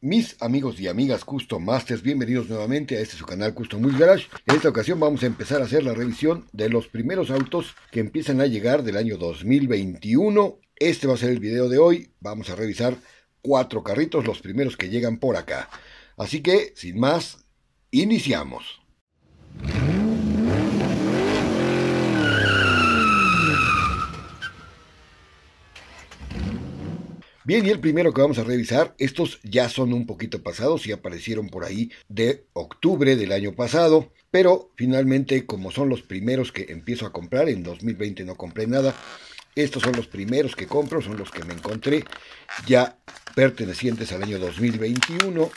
Mis amigos y amigas Custom Masters, bienvenidos nuevamente a este su canal Custom Wheel Garage. En esta ocasión vamos a empezar a hacer la revisión de los primeros autos que empiezan a llegar del año 2021. Este va a ser el video de hoy. Vamos a revisar cuatro carritos, los primeros que llegan por acá. Así que, sin más, iniciamos. Bien, y el primero que vamos a revisar, estos ya son un poquito pasados y aparecieron por ahí de octubre del año pasado, pero finalmente como son los primeros que empiezo a comprar, en 2020 no compré nada, estos son los primeros que compro, son los que me encontré ya pertenecientes al año 2021.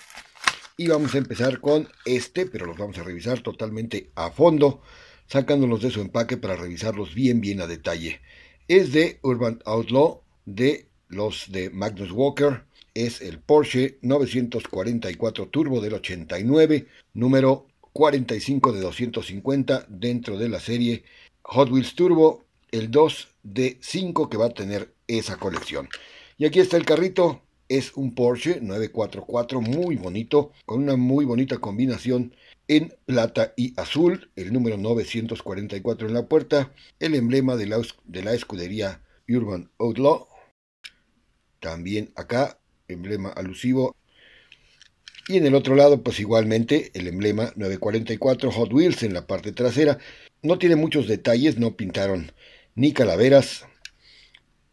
Y vamos a empezar con este, pero los vamos a revisar totalmente a fondo, sacándolos de su empaque para revisarlos bien, bien a detalle. Es de Urban Outlaw de los de Magnus Walker es el Porsche 944 Turbo del 89, número 45 de 250 dentro de la serie Hot Wheels Turbo, el 2 de 5 que va a tener esa colección. Y aquí está el carrito, es un Porsche 944 muy bonito, con una muy bonita combinación en plata y azul, el número 944 en la puerta, el emblema de la, de la escudería Urban Outlaw, también acá, emblema alusivo. Y en el otro lado, pues igualmente, el emblema 944 Hot Wheels en la parte trasera. No tiene muchos detalles, no pintaron ni calaveras,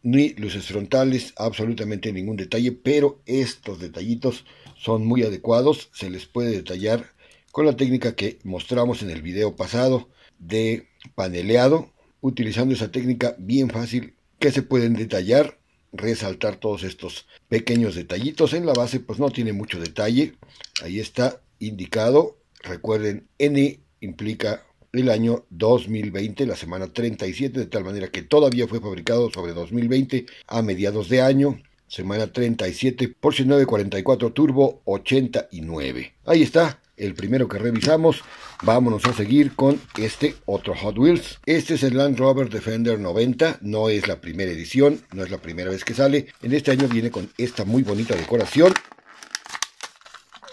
ni luces frontales, absolutamente ningún detalle, pero estos detallitos son muy adecuados, se les puede detallar con la técnica que mostramos en el video pasado de paneleado, utilizando esa técnica bien fácil que se pueden detallar resaltar todos estos pequeños detallitos. En la base pues no tiene mucho detalle, ahí está indicado. Recuerden, N implica el año 2020, la semana 37, de tal manera que todavía fue fabricado sobre 2020 a mediados de año. Semana 37 por 944 Turbo 89. Ahí está, el primero que revisamos, vámonos a seguir con este otro Hot Wheels. Este es el Land Rover Defender 90, no es la primera edición, no es la primera vez que sale. En este año viene con esta muy bonita decoración.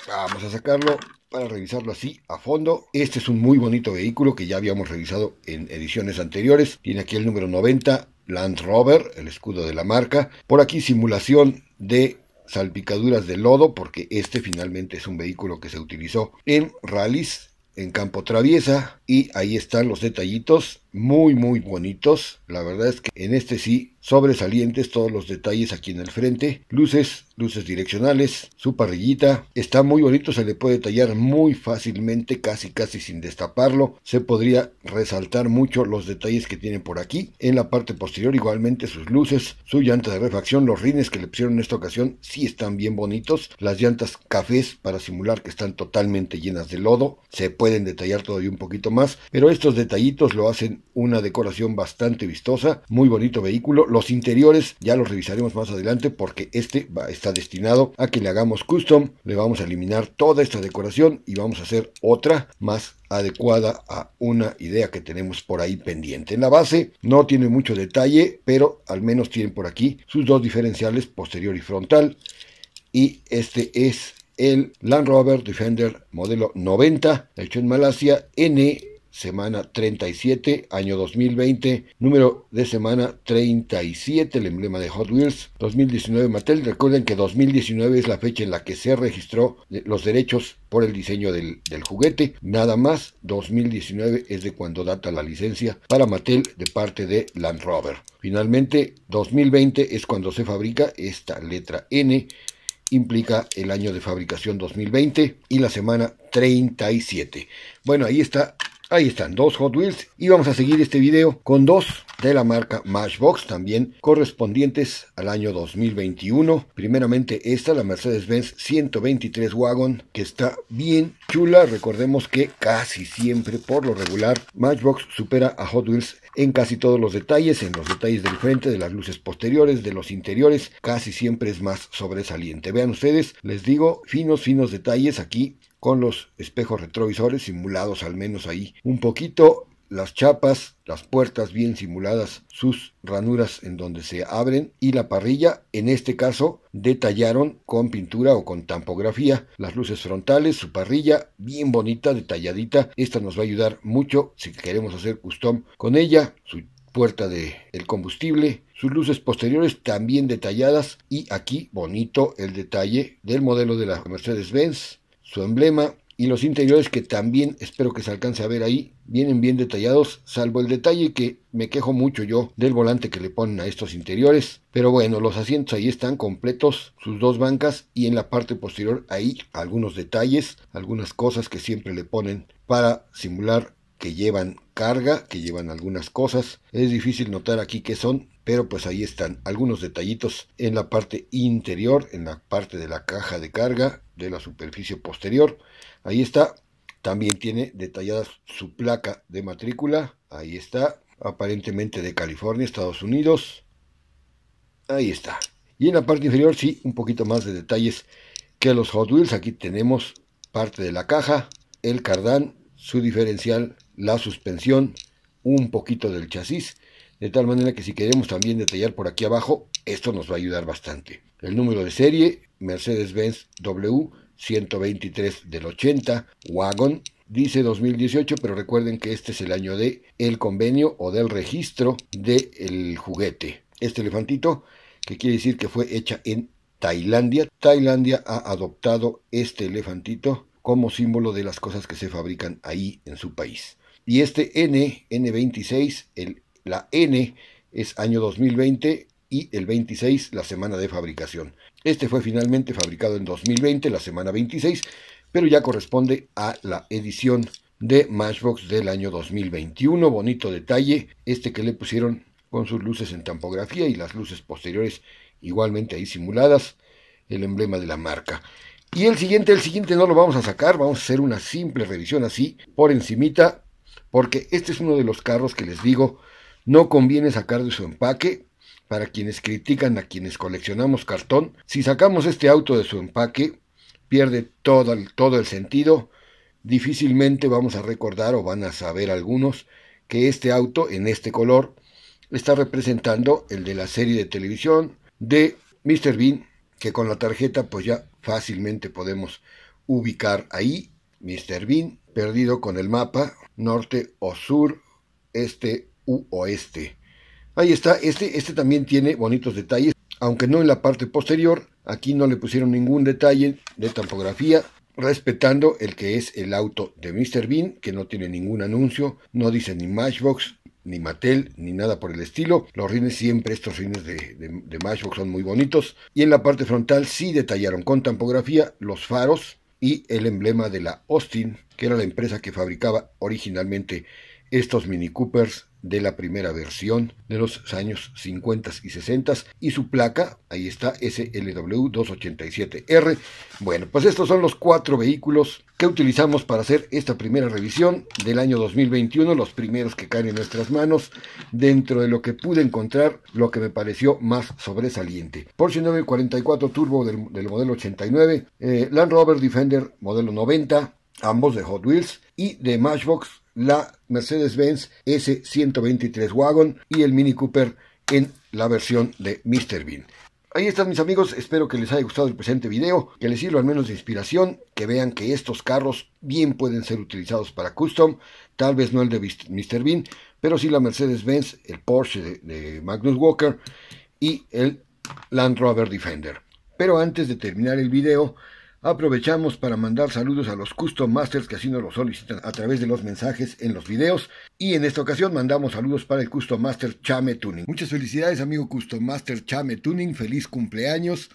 Vamos a sacarlo para revisarlo así a fondo. Este es un muy bonito vehículo que ya habíamos revisado en ediciones anteriores. Tiene aquí el número 90, Land Rover, el escudo de la marca. Por aquí simulación de salpicaduras de lodo, porque este finalmente es un vehículo que se utilizó en rallies, en campo traviesa, y ahí están los detallitos muy muy bonitos, la verdad es que en este sí sobresalientes todos los detalles aquí en el frente, luces, luces direccionales, su parrillita, está muy bonito, se le puede tallar muy fácilmente, casi casi sin destaparlo, se podría resaltar mucho los detalles que tiene por aquí, en la parte posterior igualmente sus luces, su llanta de refacción, los rines que le pusieron en esta ocasión sí están bien bonitos, las llantas cafés para simular que están totalmente llenas de lodo, se pueden detallar todavía un poquito más, pero estos detallitos lo hacen una decoración bastante vistosa, muy bonito vehículo. Los interiores ya los revisaremos más adelante porque este está destinado a que le hagamos custom. Le vamos a eliminar toda esta decoración y vamos a hacer otra más adecuada a una idea que tenemos por ahí pendiente. En la base no tiene mucho detalle, pero al menos tienen por aquí sus dos diferenciales posterior y frontal. Y este es el Land Rover Defender modelo 90, hecho en Malasia, N semana 37, año 2020, número de semana 37, el emblema de Hot Wheels 2019 Mattel. Recuerden que 2019 es la fecha en la que se registró eh, los derechos por el diseño del, juguete. Nada más, 2019 es de cuando data la licencia para Mattel de parte de Land Rover. Finalmente, 2020 es cuando se fabrica esta letra N implica el año de fabricación 2020 y la semana 37. Bueno, ahí está Ahí están, dos Hot Wheels y vamos a seguir este video con dos de la marca Matchbox también correspondientes al año 2021. Primeramente esta, la Mercedes-Benz 123 Wagon que está bien chula. Recordemos que casi siempre por lo regular Matchbox supera a Hot Wheels en casi todos los detalles, en los detalles del frente, de las luces posteriores, de los interiores, casi siempre es más sobresaliente. Vean ustedes, les digo, finos, finos detalles aquí con los espejos retrovisores simulados al menos ahí un poquito, las chapas, las puertas bien simuladas, sus ranuras en donde se abren y la parrilla, en este caso, detallaron con pintura o con tampografía las luces frontales, su parrilla bien bonita, detalladita. Esta nos va a ayudar mucho si queremos hacer custom con ella, su puerta de el combustible, sus luces posteriores también detalladas y aquí bonito el detalle del modelo de la Mercedes-Benz su emblema y los interiores que también espero que se alcance a ver ahí, vienen bien detallados, salvo el detalle que me quejo mucho yo del volante que le ponen a estos interiores. Pero bueno, los asientos ahí están completos, sus dos bancas y en la parte posterior ahí algunos detalles, algunas cosas que siempre le ponen para simular que llevan carga, que llevan algunas cosas. Es difícil notar aquí que son, pero pues ahí están algunos detallitos en la parte interior, en la parte de la caja de carga de la superficie posterior. Ahí está, también tiene detallada su placa de matrícula, ahí está, aparentemente de California, Estados Unidos. Ahí está. Y en la parte inferior sí, un poquito más de detalles que los Hot Wheels. Aquí tenemos parte de la caja, el cardán, su diferencial, la suspensión, un poquito del chasis de tal manera que si queremos también detallar por aquí abajo, esto nos va a ayudar bastante. El número de serie, Mercedes-Benz W 123 del 80, Wagon, dice 2018, pero recuerden que este es el año de el convenio o del registro del juguete. Este elefantito, que quiere decir que fue hecha en Tailandia, Tailandia ha adoptado este elefantito como símbolo de las cosas que se fabrican ahí en su país. Y este N, N26, el la N es año 2020 y el 26 la semana de fabricación. Este fue finalmente fabricado en 2020, la semana 26, pero ya corresponde a la edición de Matchbox del año 2021. Bonito detalle, este que le pusieron con sus luces en tampografía y las luces posteriores igualmente ahí simuladas, el emblema de la marca. Y el siguiente, el siguiente no lo vamos a sacar, vamos a hacer una simple revisión así por encimita, porque este es uno de los carros que les digo no conviene sacar de su empaque. Para quienes critican a quienes coleccionamos cartón, si sacamos este auto de su empaque, pierde todo el, todo el sentido. Difícilmente vamos a recordar o van a saber algunos que este auto en este color está representando el de la serie de televisión de Mr. Bean, que con la tarjeta pues ya fácilmente podemos ubicar ahí Mr. Bean, perdido con el mapa norte o sur, este u oeste. Ahí está, este, este también tiene bonitos detalles, aunque no en la parte posterior, aquí no le pusieron ningún detalle de tampografía, respetando el que es el auto de Mr. Bean, que no tiene ningún anuncio, no dice ni Matchbox, ni Mattel, ni nada por el estilo. Los rines siempre, estos rines de, de, Matchbox son muy bonitos. Y en la parte frontal sí detallaron con tampografía los faros y el emblema de la Austin, que era la empresa que fabricaba originalmente estos Mini Coopers de la primera versión de los años 50 y 60 y su placa, ahí está, SLW287R. Bueno, pues estos son los cuatro vehículos que utilizamos para hacer esta primera revisión del año 2021, los primeros que caen en nuestras manos, dentro de lo que pude encontrar, lo que me pareció más sobresaliente. Porsche 944 Turbo del, modelo 89, eh, Land Rover Defender modelo 90, ambos de Hot Wheels, y de Matchbox la Mercedes-Benz S123 Wagon y el Mini Cooper en la versión de Mr. Bean. Ahí están mis amigos, espero que les haya gustado el presente video, que les sirva al menos de inspiración, que vean que estos carros bien pueden ser utilizados para custom, tal vez no el de Mr. Bean, pero sí la Mercedes-Benz, el Porsche de, Magnus Walker y el Land Rover Defender. Pero antes de terminar el video, Aprovechamos para mandar saludos a los Custom Masters que así nos lo solicitan a través de los mensajes en los videos. Y en esta ocasión mandamos saludos para el Custom Master Chame Tuning. Muchas felicidades, amigo Custom Master Chame Tuning. Feliz cumpleaños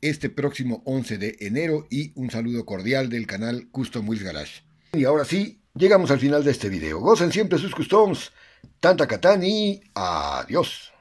este próximo 11 de enero y un saludo cordial del canal Custom Wheels Garage. Y ahora sí, llegamos al final de este video. Gocen siempre sus customs. Tanta katani. adiós.